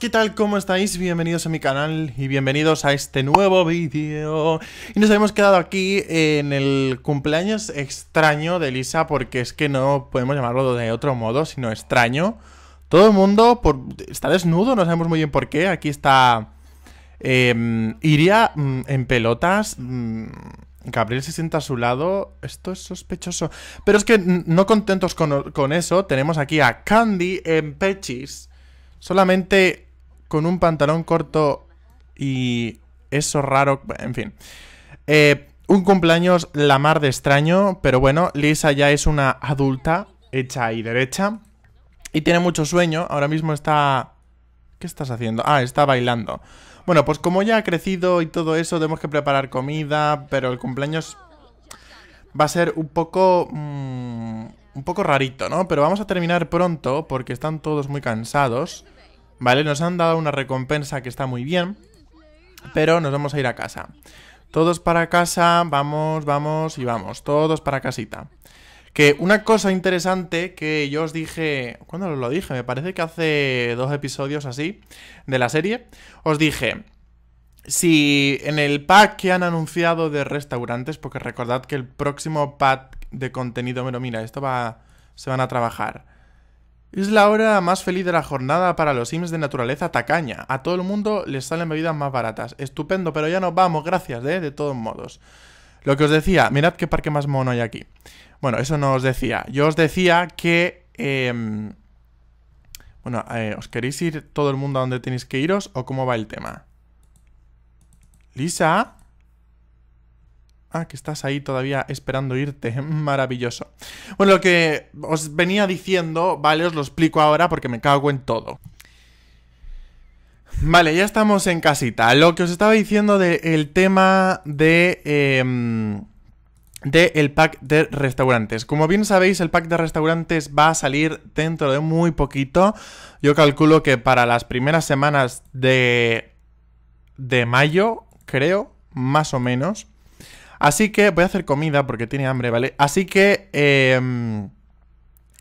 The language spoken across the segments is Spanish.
¿qué tal? ¿Cómo estáis? Bienvenidos a mi canal y bienvenidos a este nuevo vídeo Y nos hemos quedado aquí en el cumpleaños extraño de Lisa Porque es que no podemos llamarlo de otro modo, sino extraño Todo el mundo está desnudo, no sabemos muy bien por qué Aquí está... Em, Iria mm, en pelotas... Mm, Gabriel se sienta a su lado. Esto es sospechoso. Pero es que no contentos con, con eso, tenemos aquí a Candy en Pechis Solamente con un pantalón corto y eso raro, en fin. Eh, un cumpleaños la mar de extraño, pero bueno, Lisa ya es una adulta, hecha y derecha, y tiene mucho sueño, ahora mismo está... ¿Qué estás haciendo? Ah, está bailando. Bueno, pues como ya ha crecido y todo eso, tenemos que preparar comida, pero el cumpleaños va a ser un poco... Mm, un poco rarito, ¿no? Pero vamos a terminar pronto porque están todos muy cansados. Vale, nos han dado una recompensa que está muy bien. Pero nos vamos a ir a casa. Todos para casa, vamos, vamos y vamos. Todos para casita. Que una cosa interesante que yo os dije... ¿Cuándo os lo dije? Me parece que hace dos episodios así de la serie. Os dije... Si en el pack que han anunciado de restaurantes, porque recordad que el próximo pack de contenido, pero mira, esto va, se van a trabajar. Es la hora más feliz de la jornada para los Sims de naturaleza tacaña. A todo el mundo les salen bebidas más baratas. Estupendo, pero ya nos vamos, gracias, ¿eh? de todos modos. Lo que os decía, mirad qué parque más mono hay aquí. Bueno, eso no os decía. Yo os decía que... Em, bueno, eh, ¿os queréis ir todo el mundo a donde tenéis que iros o cómo va el tema? Lisa... Ah, que estás ahí todavía esperando irte. Maravilloso. Bueno, lo que os venía diciendo, vale, os lo explico ahora porque me cago en todo. Vale, ya estamos en casita. Lo que os estaba diciendo del tema de... Em, de el pack de restaurantes. Como bien sabéis, el pack de restaurantes va a salir dentro de muy poquito. Yo calculo que para las primeras semanas de... de mayo, creo, más o menos. Así que voy a hacer comida porque tiene hambre, ¿vale? Así que em,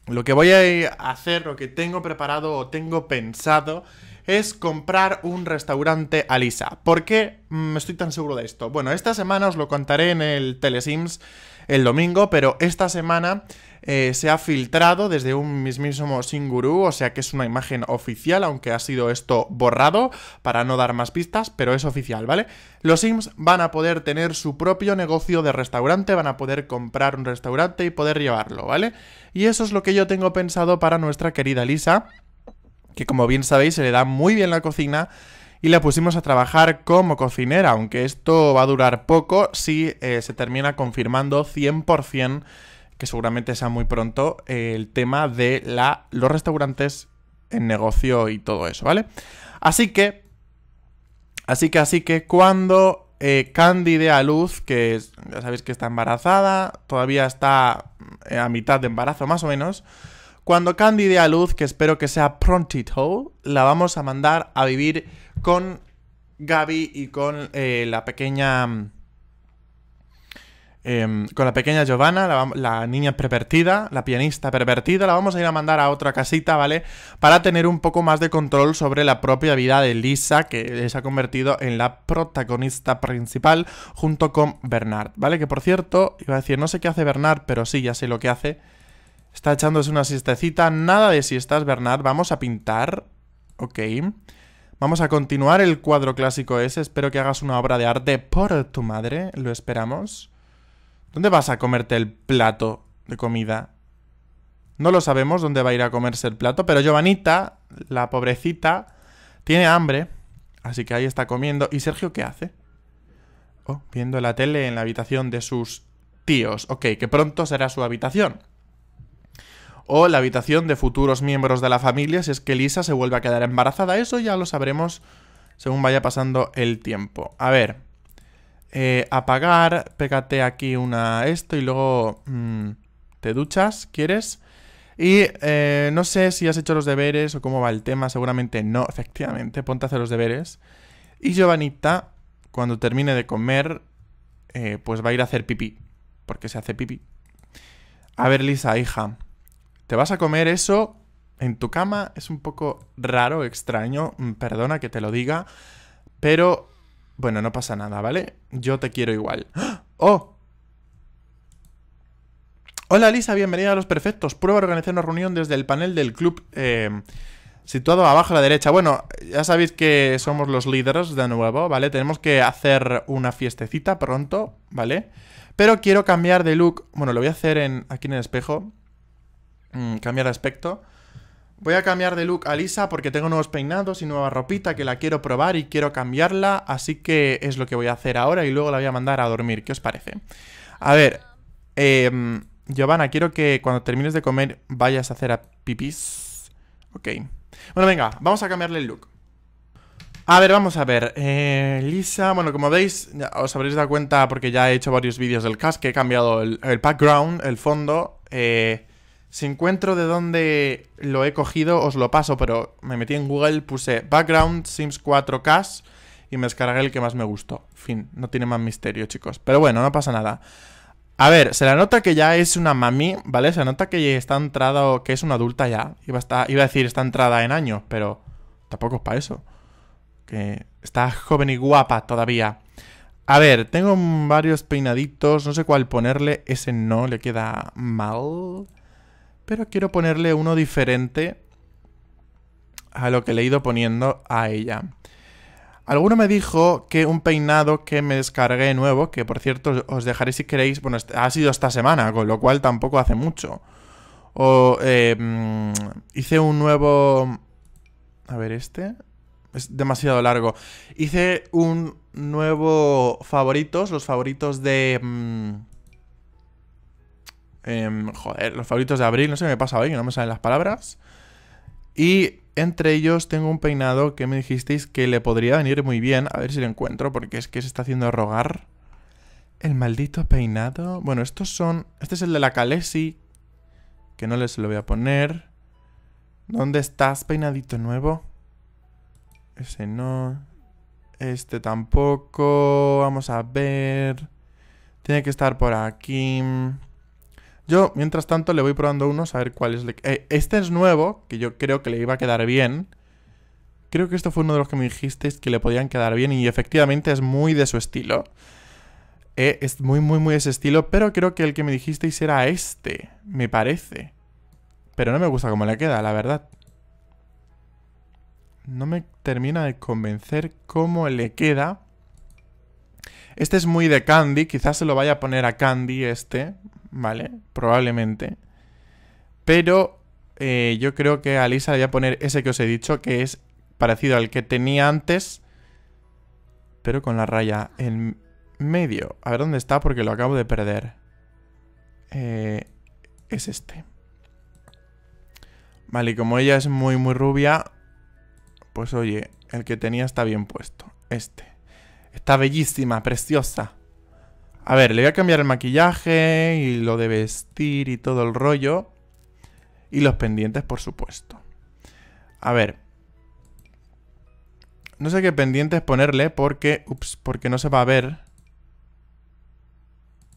lo que voy a hacer, lo que tengo preparado o tengo pensado es comprar un restaurante Alisa. ¿Por qué me mm, estoy tan seguro de esto? Bueno, esta semana os lo contaré en el Telesims el domingo, pero esta semana eh, se ha filtrado desde un mismísimo Singuru, o sea que es una imagen oficial, aunque ha sido esto borrado para no dar más pistas, pero es oficial, ¿vale? Los Sims van a poder tener su propio negocio de restaurante, van a poder comprar un restaurante y poder llevarlo, ¿vale? Y eso es lo que yo tengo pensado para nuestra querida Lisa, que como bien sabéis se le da muy bien la cocina y la pusimos a trabajar como cocinera, aunque esto va a durar poco si eh, se termina confirmando 100% que seguramente sea muy pronto, el tema de la, los restaurantes en negocio y todo eso, ¿vale? Así que, así que, así que cuando eh, Candy de a luz, que ya sabéis que está embarazada, todavía está eh, a mitad de embarazo más o menos. Cuando Candy de a luz, que espero que sea prontito, la vamos a mandar a vivir con Gaby y con eh, la pequeña Em, con la pequeña Giovanna, la, la, niña pervertida, la pianista pervertida, la vamos a ir a mandar a otra casita, ¿vale? Para tener un poco más de control sobre la propia vida de Lisa, que se ha convertido en la protagonista principal junto con Bernard, ¿vale? Que por cierto, iba a decir, no sé qué hace Bernard, pero sí, ya sé lo que hace. Está echándose una siestecita, nada de siestas, Bernard, vamos a pintar, ok... Vamos a continuar el cuadro clásico ese, espero que hagas una obra de arte por tu madre, lo esperamos. ¿Dónde vas a comerte el plato de comida? No lo sabemos dónde va a ir a comerse el plato, pero Giovanita, la pobrecita, tiene hambre, así que ahí está comiendo. ¿Y Sergio qué hace? Oh, viendo la tele en la habitación de sus tíos. Ok, que pronto será su habitación. O la habitación de futuros miembros de la familia, si es que Lisa se vuelve a quedar embarazada. Eso ya lo sabremos según vaya pasando el tiempo. A ver, eh, apagar, pégate aquí una esto y luego mm, te duchas, ¿quieres? Y eh, no sé si has hecho los deberes o cómo va el tema, seguramente no, efectivamente, ponte a hacer los deberes. Y Giovanita, cuando termine de comer, eh, pues va a ir a hacer pipí, porque se hace pipí. A ver, Lisa, hija, ¿te vas a comer eso en tu cama? Es un poco raro, extraño, mm, perdona que te lo diga, pero bueno, no pasa nada, ¿vale? Yo te quiero igual. ¡Oh! Hola Lisa, bienvenida a Los Perfectos. Prueba a organizar una reunión desde el panel del club eh, situado abajo a la derecha. Bueno, ya sabéis que somos los líderes de nuevo, ¿vale? Tenemos que hacer una fiestecita pronto, ¿vale? Pero quiero cambiar de look. Bueno, lo voy a hacer en, aquí en el espejo. Mm, cambiar de aspecto. Voy a cambiar de look a Lisa porque tengo nuevos peinados y nueva ropita que la quiero probar y quiero cambiarla, así que es lo que voy a hacer ahora y luego la voy a mandar a dormir. ¿Qué os parece? A ver, em, Giovanna, quiero que cuando termines de comer vayas a hacer a pipis. Ok. Bueno, venga, vamos a cambiarle el look. A ver, vamos a ver. Eh, Lisa, bueno, como veis, os habréis dado cuenta porque ya he hecho varios vídeos del cast que he cambiado el, el background, el fondo. Eh, si encuentro de dónde lo he cogido, os lo paso, pero me metí en Google, puse Background Sims 4K y me descargué el que más me gustó. Fin, no tiene más misterio, chicos. Pero bueno, no pasa nada. A ver, se la nota que ya es una mami, ¿vale? Se nota que está entrada o que es una adulta ya. Iba a, iba a decir está entrada en años, pero tampoco es para eso. Que está joven y guapa todavía. A ver, tengo varios peinaditos, no sé cuál ponerle. Ese no le queda mal. Pero quiero ponerle uno diferente a lo que le he ido poniendo a ella. Alguno me dijo que un peinado que me descargué nuevo, que por cierto os dejaré si queréis, bueno, ha sido esta semana, con lo cual tampoco hace mucho. O eh, mm, hice un nuevo... A ver, este... Es demasiado largo. Hice un nuevo favoritos, los favoritos de... Mm, Em, joder, los favoritos de abril, no sé qué me pasa hoy, que no me salen las palabras. Y entre ellos tengo un peinado que me dijisteis que le podría venir muy bien. A ver si lo encuentro, porque es que se está haciendo rogar. El maldito peinado. Bueno, estos son... Este es el de la Kalesi. Que no les lo voy a poner. ¿Dónde estás, peinadito nuevo? Ese no. Este tampoco. Vamos a ver. Tiene que estar por aquí. Yo, mientras tanto, le voy probando unos a ver cuál es... Eh, este es nuevo, que yo creo que le iba a quedar bien. Creo que esto fue uno de los que me dijisteis que le podían quedar bien y efectivamente es muy de su estilo. Eh, es muy, muy, muy de ese estilo, pero creo que el que me dijisteis era este, me parece. Pero no me gusta cómo le queda, la verdad. No me termina de convencer cómo le queda. Este es muy de Candy, quizás se lo vaya a poner a Candy este, ¿vale? Probablemente. Pero eh, yo creo que a Alisa le voy a poner ese que os he dicho, que es parecido al que tenía antes, pero con la raya en medio. A ver dónde está porque lo acabo de perder. Eh, es este. Vale, y como ella es muy, muy rubia, pues oye, el que tenía está bien puesto. Este. Está bellísima, preciosa. A ver, le voy a cambiar el maquillaje y lo de vestir y todo el rollo. Y los pendientes, por supuesto. A ver. No sé qué pendientes ponerle porque... Ups, porque no se va a ver.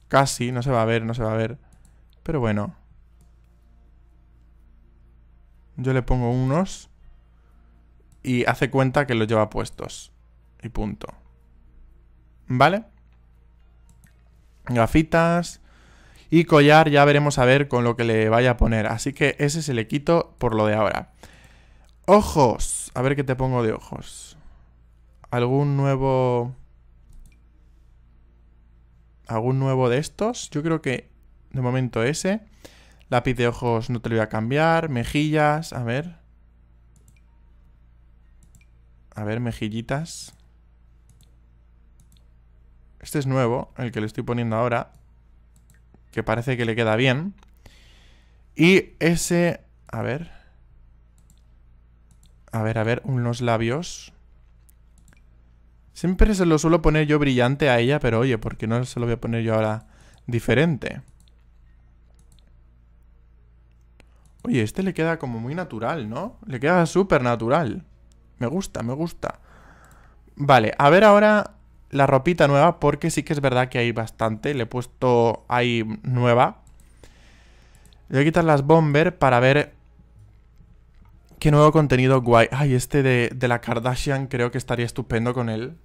Casi, no se va a ver, no se va a ver. Pero bueno. Yo le pongo unos. Y hace cuenta que los lleva puestos. Y punto. ¿Vale? gafitas y collar ya veremos a ver con lo que le vaya a poner. Así que ese se le quito por lo de ahora. Ojos. A ver qué te pongo de ojos. ¿Algún nuevo... ¿Algún nuevo de estos? Yo creo que de momento ese. Lápiz de ojos no te lo voy a cambiar. Mejillas, a ver. A ver, mejillitas. Este es nuevo, el que le estoy poniendo ahora, que parece que le queda bien. Y ese... A ver. A ver, a ver, unos labios. Siempre se lo suelo poner yo brillante a ella, pero oye, ¿por qué no se lo voy a poner yo ahora diferente? Oye, este le queda como muy natural, ¿no? Le queda súper natural. Me gusta, me gusta. Vale, a ver ahora la ropita nueva porque sí que es verdad que hay bastante. Le he puesto ahí nueva. Le voy a quitar las bomber para ver qué nuevo contenido guay. Ay, este de, de la Kardashian creo que estaría estupendo con él.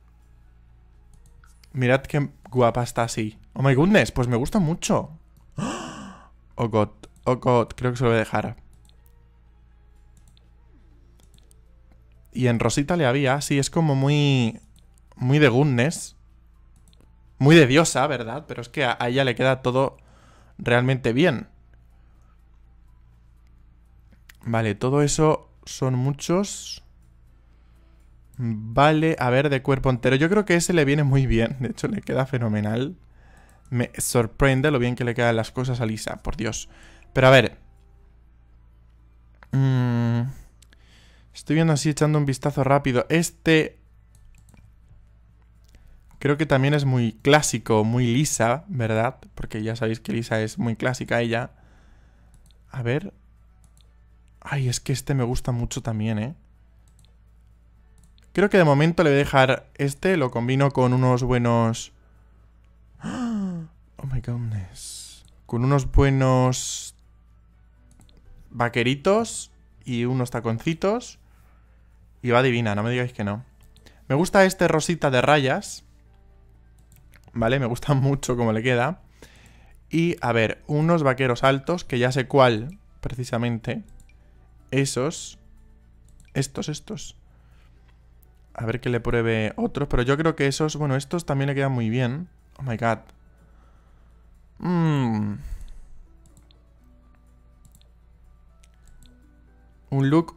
Mirad qué guapa está así. Oh my goodness, pues me gusta mucho. Oh god, oh god, creo que se lo voy a dejar. Y en Rosita le había, sí, es como muy muy de Gunnes. muy de diosa, ¿verdad? Pero es que a, ella le queda todo realmente bien. Vale, todo eso son muchos. Vale, a ver, de cuerpo entero. Yo creo que ese le viene muy bien. De hecho, le queda fenomenal. Me sorprende lo bien que le quedan las cosas a Lisa, por Dios. Pero a ver. Mm, estoy viendo así, echando un vistazo rápido. Este Creo que también es muy clásico, muy lisa, ¿verdad? Porque ya sabéis que lisa es muy clásica ella. A ver. Ay, es que este me gusta mucho también, ¿eh? Creo que de momento le voy a dejar este, lo combino con unos buenos... ¡Ah! Oh my goodness. Con unos buenos... Vaqueritos y unos taconcitos. Y va divina, no me digáis que no. Me gusta este rosita de rayas. ¿vale? Me gusta mucho cómo le queda. Y, a ver, unos vaqueros altos, que ya sé cuál, precisamente. Esos. Estos, estos. A ver que le pruebe otros, pero yo creo que esos... Bueno, estos también le quedan muy bien. Oh, my God. Mm. Un look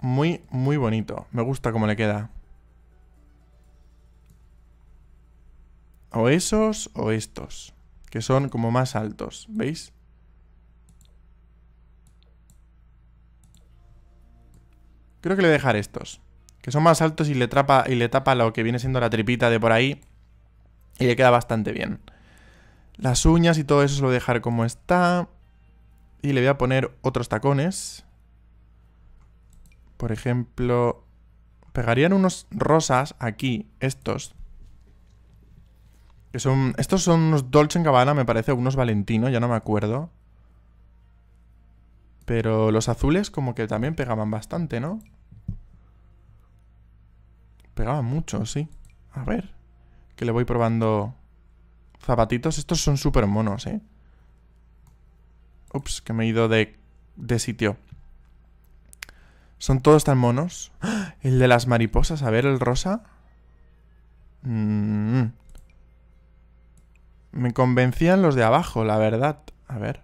muy, muy bonito. Me gusta cómo le queda. O esos o estos, que son como más altos, ¿veis? Creo que le voy a dejar estos, que son más altos y le, trapa, y le tapa lo que viene siendo la tripita de por ahí. Y le queda bastante bien. Las uñas y todo eso lo voy a dejar como está. Y le voy a poner otros tacones. Por ejemplo, pegarían unos rosas aquí, estos, son, estos son unos Dolce Gabbana, me parece, unos Valentino, ya no me acuerdo. Pero los azules como que también pegaban bastante, ¿no? Pegaban mucho, sí. A ver, que le voy probando zapatitos. Estos son súper monos, ¿eh? Ups, que me he ido de, de sitio. Son todos tan monos. ¡Ah! El de las mariposas, a ver, el rosa. Mmm... Me convencían los de abajo, la verdad. A ver.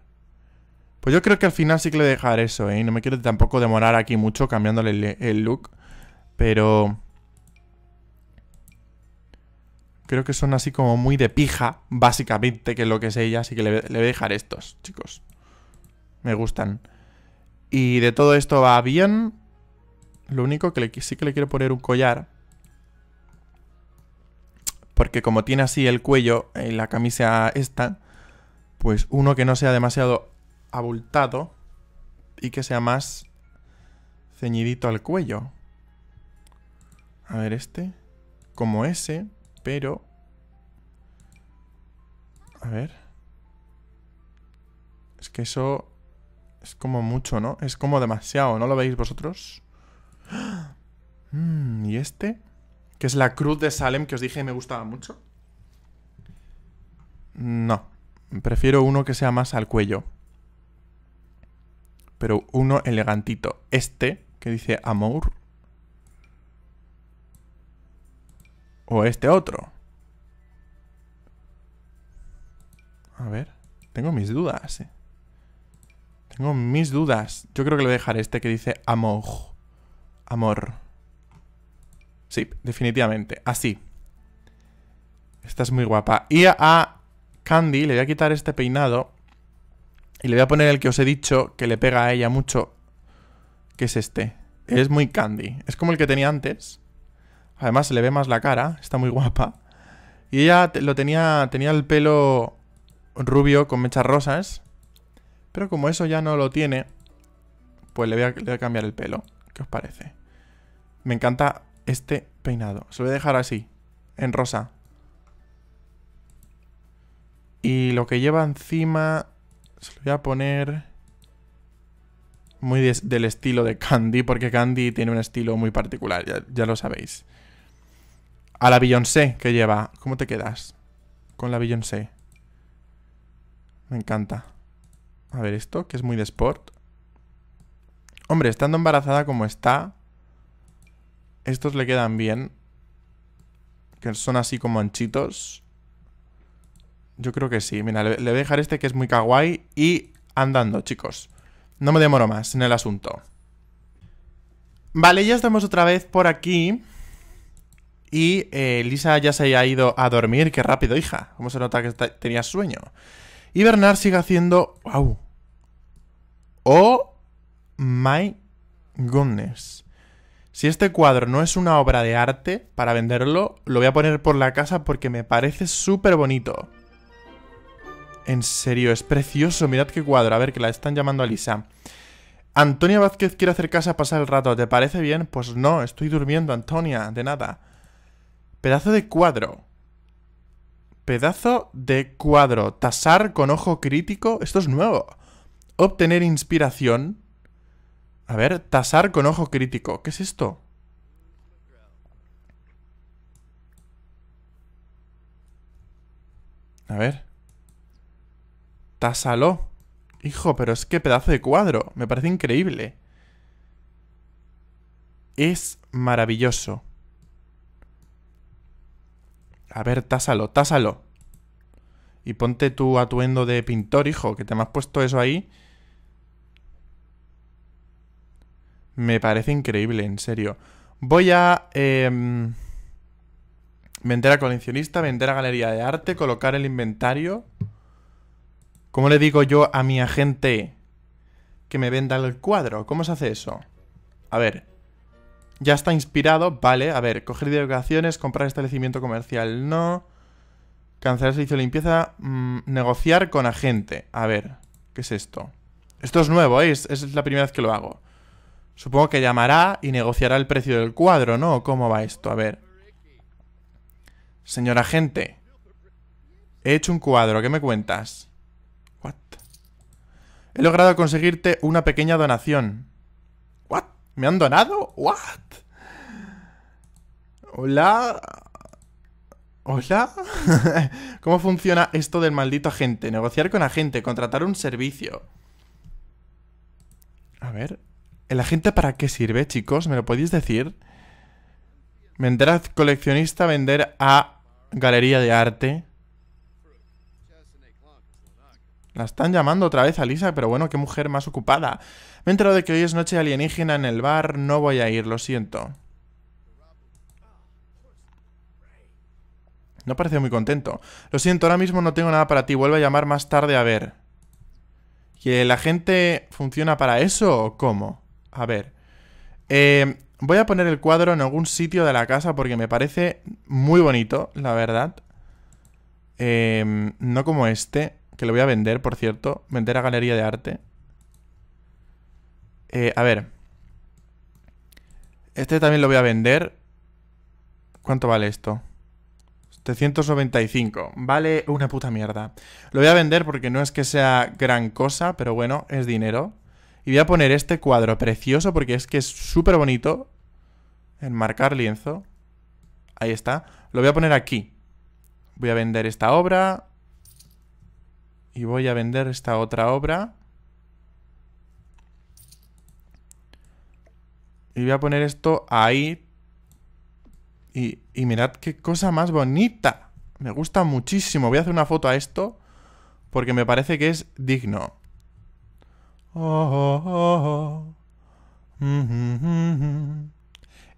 Pues yo creo que al final sí que le dejar eso, ¿eh? No me quiero tampoco demorar aquí mucho cambiándole el, look. Pero... Creo que son así como muy de pija, básicamente, que es lo que es ella. Así que le, voy a dejar estos, chicos. Me gustan. Y de todo esto va bien. Lo único que sí que le quiero poner un collar. Porque como tiene así el cuello en eh, la camisa esta, pues uno que no sea demasiado abultado y que sea más ceñidito al cuello. A ver este. Como ese, pero... A ver. Es que eso... Es como mucho, ¿no? Es como demasiado, ¿no lo veis vosotros? Mm, ¿Y este? Que es la cruz de Salem que os dije me gustaba mucho. No. Prefiero uno que sea más al cuello. Pero uno elegantito. Este, que dice amor O este otro. A ver. Tengo mis dudas. Eh. Tengo mis dudas. Yo creo que le voy a dejar este que dice Amor. Amor. Sí, definitivamente. Así. Esta es muy guapa. Y a Candy le voy a quitar este peinado. Y le voy a poner el que os he dicho que le pega a ella mucho. Que es este. Es muy Candy. Es como el que tenía antes. Además se le ve más la cara. Está muy guapa. Y ella lo tenía, tenía el pelo rubio con mechas rosas. Pero como eso ya no lo tiene, pues le voy a cambiar el pelo. ¿Qué os parece? Me encanta este peinado. Se lo voy a dejar así, en rosa. Y lo que lleva encima se lo voy a poner muy del estilo de Candy, porque Candy tiene un estilo muy particular, ya, ya lo sabéis. A la Beyoncé que lleva. ¿Cómo te quedas con la Beyoncé? Me encanta. A ver esto, que es muy de sport. Hombre, estando embarazada como está, estos le quedan bien. Que son así como anchitos. Yo creo que sí. Mira, le, voy a dejar este que es muy kawaii. Y andando, chicos. No me demoro más en el asunto. Vale, ya estamos otra vez por aquí. Y eh, Lisa ya se ha ido a dormir. ¡Qué rápido, hija! Cómo se nota que tenía sueño. Y Bernard sigue haciendo... ¡Wow! ¡Oh! ¡My goodness! Si este cuadro no es una obra de arte, para venderlo, lo voy a poner por la casa porque me parece súper bonito. En serio, es precioso. Mirad qué cuadro. A ver, que la están llamando a Lisa. Antonia Vázquez quiere hacer casa a pasar el rato. ¿Te parece bien? Pues no, estoy durmiendo, Antonia. De nada. Pedazo de cuadro. Pedazo de cuadro. Tasar con ojo crítico. Esto es nuevo. Obtener inspiración. A ver, tasar con ojo crítico. ¿Qué es esto? A ver. Tásalo. Hijo, pero es que pedazo de cuadro. Me parece increíble. Es maravilloso. A ver, tásalo, tásalo. Y ponte tu atuendo de pintor, hijo, que te me has puesto eso ahí. Me parece increíble, en serio. Voy a... vender em, a coleccionista, vender a galería de arte, colocar el inventario. ¿Cómo le digo yo a mi agente que me venda el cuadro? ¿Cómo se hace eso? A ver. Ya está inspirado, vale. A ver, coger delegaciones, comprar establecimiento comercial, no. Cancelar servicio de limpieza, mm, negociar con agente. A ver, ¿qué es esto? Esto es nuevo, ¿eh? es la primera vez que lo hago. Supongo que llamará y negociará el precio del cuadro, ¿no? ¿Cómo va esto? A ver. Señor agente. He hecho un cuadro, ¿qué me cuentas? What? He logrado conseguirte una pequeña donación. What? ¿Me han donado? What? Hola. Hola. ¿Cómo funciona esto del maldito agente? Negociar con agente, contratar un servicio. A ver, ¿El agente para qué sirve, chicos? ¿Me lo podéis decir? Vender a coleccionista, vender a galería de arte. La están llamando otra vez a Lisa, pero bueno, qué mujer más ocupada. Me he enterado de que hoy es noche alienígena en el bar, no voy a ir, lo siento. No parece muy contento. Lo siento, ahora mismo no tengo nada para ti, vuelve a llamar más tarde a ver. ¿Que la gente funciona para eso o cómo? A ver. Eh, voy a poner el cuadro en algún sitio de la casa porque me parece muy bonito, la verdad. Eh, no como este, que lo voy a vender, por cierto. Vender a Galería de Arte. Eh, a ver. Este también lo voy a vender. ¿Cuánto vale esto? 795. Vale una puta mierda. Lo voy a vender porque no es que sea gran cosa, pero bueno, es dinero. Y voy a poner este cuadro precioso porque es que es súper bonito. Enmarcar lienzo. Ahí está. Lo voy a poner aquí. Voy a vender esta obra. Y voy a vender esta otra obra. Y voy a poner esto ahí. Y, y mirad qué cosa más bonita. Me gusta muchísimo. Voy a hacer una foto a esto porque me parece que es digno.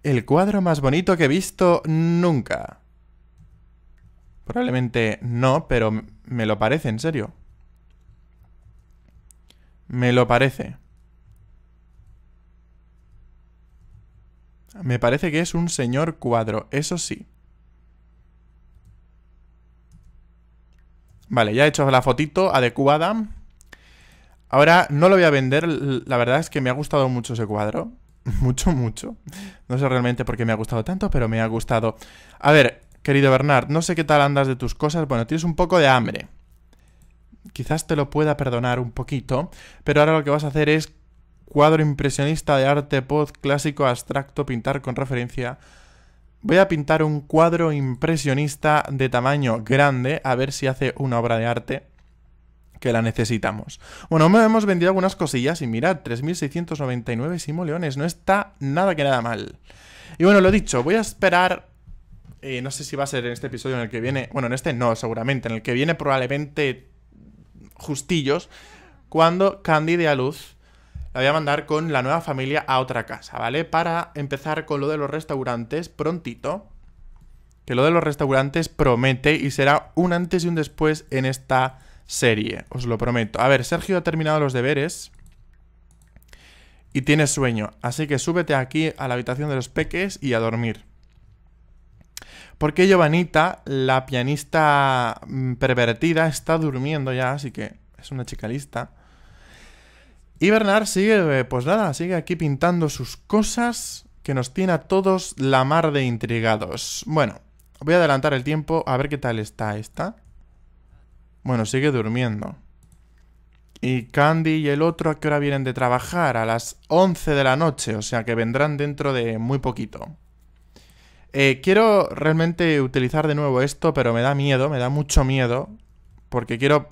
El cuadro más bonito que he visto nunca. Probablemente no, pero me lo parece, en serio. Me lo parece. Me parece que es un señor cuadro, eso sí. Vale, ya he hecho la fotito adecuada. Ahora no lo voy a vender, la verdad es que me ha gustado mucho ese cuadro. Mucho, mucho. No sé realmente por qué me ha gustado tanto, pero me ha gustado. A ver, querido Bernard, no sé qué tal andas de tus cosas. Bueno, tienes un poco de hambre. Quizás te lo pueda perdonar un poquito, pero ahora lo que vas a hacer es cuadro impresionista de arte post clásico abstracto, pintar con referencia. Voy a pintar un cuadro impresionista de tamaño grande, a ver si hace una obra de arte que la necesitamos. Bueno, hemos vendido algunas cosillas y mirad, 3.699 simoleones, no está nada que nada mal. Y bueno, lo dicho, voy a esperar... Eh, no sé si va a ser en este episodio en el que viene... Bueno, en este no, seguramente. En el que viene probablemente justillos. Cuando Candy de a luz, la voy a mandar con la nueva familia a otra casa, ¿vale? Para empezar con lo de los restaurantes prontito. Que lo de los restaurantes promete y será un antes y un después en esta serie, os lo prometo. A ver, Sergio ha terminado los deberes y tiene sueño, así que súbete aquí a la habitación de los peques y a dormir. Porque Giovanita, la pianista mm, pervertida, está durmiendo ya, así que es una chica lista. Y Bernard sigue, eh, pues nada, sigue aquí pintando sus cosas que nos tiene a todos la mar de intrigados. Bueno, voy a adelantar el tiempo a ver qué tal está esta. Bueno, sigue durmiendo. Y Candy y el otro a qué hora vienen de trabajar? A las 11 de la noche, o sea que vendrán dentro de muy poquito. Eh, quiero realmente utilizar de nuevo esto, pero me da miedo, me da mucho miedo. Porque quiero...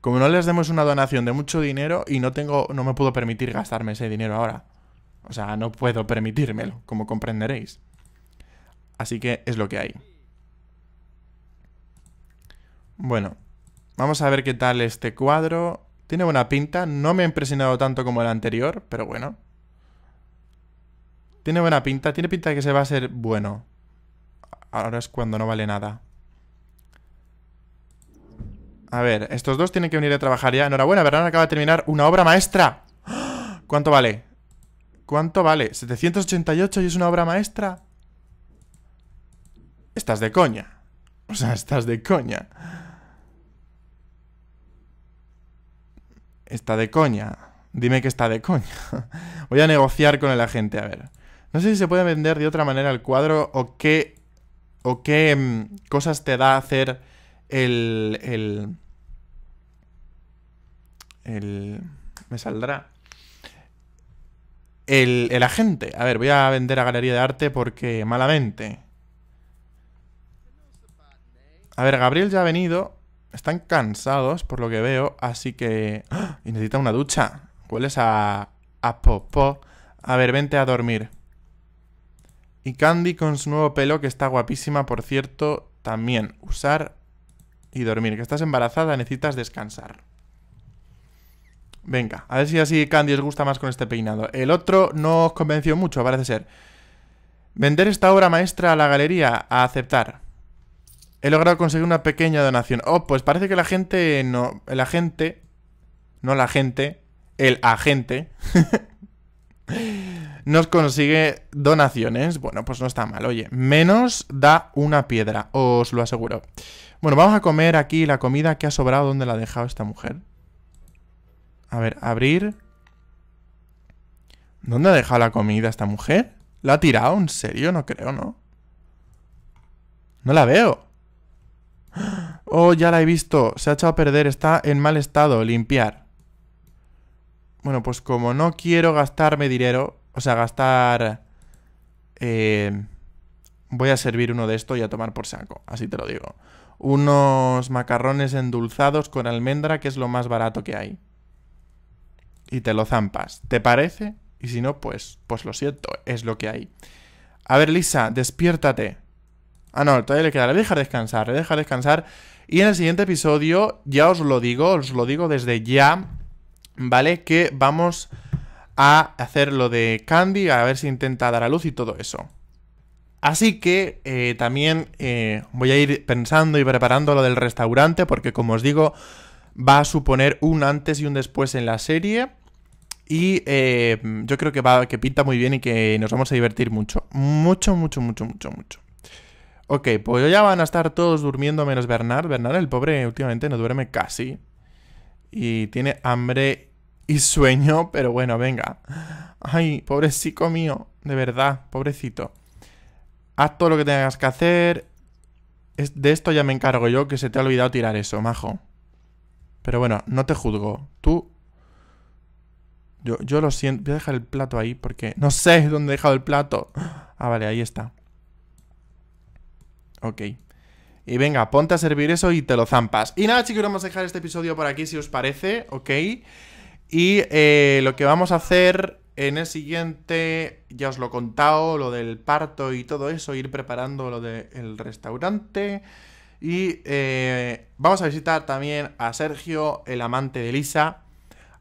Como no les demos una donación de mucho dinero y no tengo... No me puedo permitir gastarme ese dinero ahora. O sea, no puedo permitírmelo, como comprenderéis. Así que es lo que hay. Bueno, vamos a ver qué tal este cuadro. Tiene buena pinta, no me ha impresionado tanto como el anterior, pero bueno. Tiene buena pinta, tiene pinta de que se va a ser bueno. Ahora es cuando no vale nada. A ver, estos dos tienen que venir a trabajar ya. Enhorabuena, verán acaba de terminar una obra maestra. ¿Cuánto vale? ¿Cuánto vale? 788 y es una obra maestra. Estás de coña. O sea, estás de coña. está de coña. Dime que está de coña. Voy a negociar con el agente, a ver. No sé si se puede vender de otra manera el cuadro o qué, o qué mm, cosas te da hacer el, el... El... Me saldrá. El, el agente. A ver, voy a vender a Galería de Arte porque malamente. A ver, Gabriel ya ha venido están cansados, por lo que veo, así que... ¡ah! Y necesita una ducha. Hueles a... a popó. A ver, vente a dormir. Y Candy con su nuevo pelo, que está guapísima, por cierto, también. Usar y dormir. Que estás embarazada, necesitas descansar. Venga, a ver si así Candy os gusta más con este peinado. El otro no os convenció mucho, parece ser. Vender esta obra maestra a la galería, a aceptar. He logrado conseguir una pequeña donación. Oh, pues parece que la gente no... El agente... No la gente. El agente. nos consigue donaciones. Bueno, pues no está mal. Oye, menos da una piedra, os lo aseguro. Bueno, vamos a comer aquí la comida que ha sobrado. ¿Dónde la ha dejado esta mujer? A ver, abrir. ¿Dónde ha dejado la comida esta mujer? ¿La ha tirado? ¿En serio? No creo, ¿no? No la veo. Oh, ya la he visto. Se ha echado a perder. Está en mal estado. Limpiar. Bueno, pues como no quiero gastarme dinero... O sea, gastar... Eh, voy a servir uno de esto y a tomar por saco. Así te lo digo. Unos macarrones endulzados con almendra, que es lo más barato que hay. Y te lo zampas. ¿Te parece? Y si no, pues, pues lo siento. Es lo que hay. A ver, Lisa, despiértate. Ah, no, todavía le queda. Le deja descansar, le deja descansar. Y en el siguiente episodio, ya os lo digo, os lo digo desde ya, ¿vale? Que vamos a hacer lo de Candy, a ver si intenta dar a luz y todo eso. Así que eh, también eh, voy a ir pensando y preparando lo del restaurante, porque como os digo, va a suponer un antes y un después en la serie. Y eh, yo creo que, va, que pinta muy bien y que nos vamos a divertir mucho. Mucho, mucho, mucho, mucho, mucho. Ok, pues ya van a estar todos durmiendo menos Bernard. Bernard, el pobre, últimamente no duerme casi. Y tiene hambre y sueño, pero bueno, venga. Ay, pobrecito mío, de verdad, pobrecito. Haz todo lo que tengas que hacer. Es, de esto ya me encargo yo, que se te ha olvidado tirar eso, majo. Pero bueno, no te juzgo. Tú... Yo, yo lo siento. Voy a dejar el plato ahí porque... No sé dónde he dejado el plato. Ah, vale, ahí está. Ok. Y venga, ponte a servir eso y te lo zampas. Y nada, chicos, vamos a dejar este episodio por aquí si os parece, ¿ok? Y eh, lo que vamos a hacer en el siguiente, ya os lo he contado, lo del parto y todo eso, ir preparando lo del restaurante. Y eh, vamos a visitar también a Sergio, el amante de Lisa.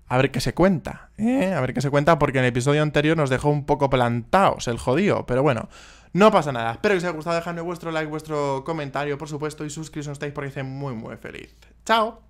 A ver qué se cuenta, ¿eh? A ver qué se cuenta, porque en el episodio anterior nos dejó un poco plantados el jodío. Pero bueno, no pasa nada. Espero que os haya gustado. Dejadme vuestro like, vuestro comentario, por supuesto, y suscribiros si no estáis porque hice muy, muy feliz. ¡Chao!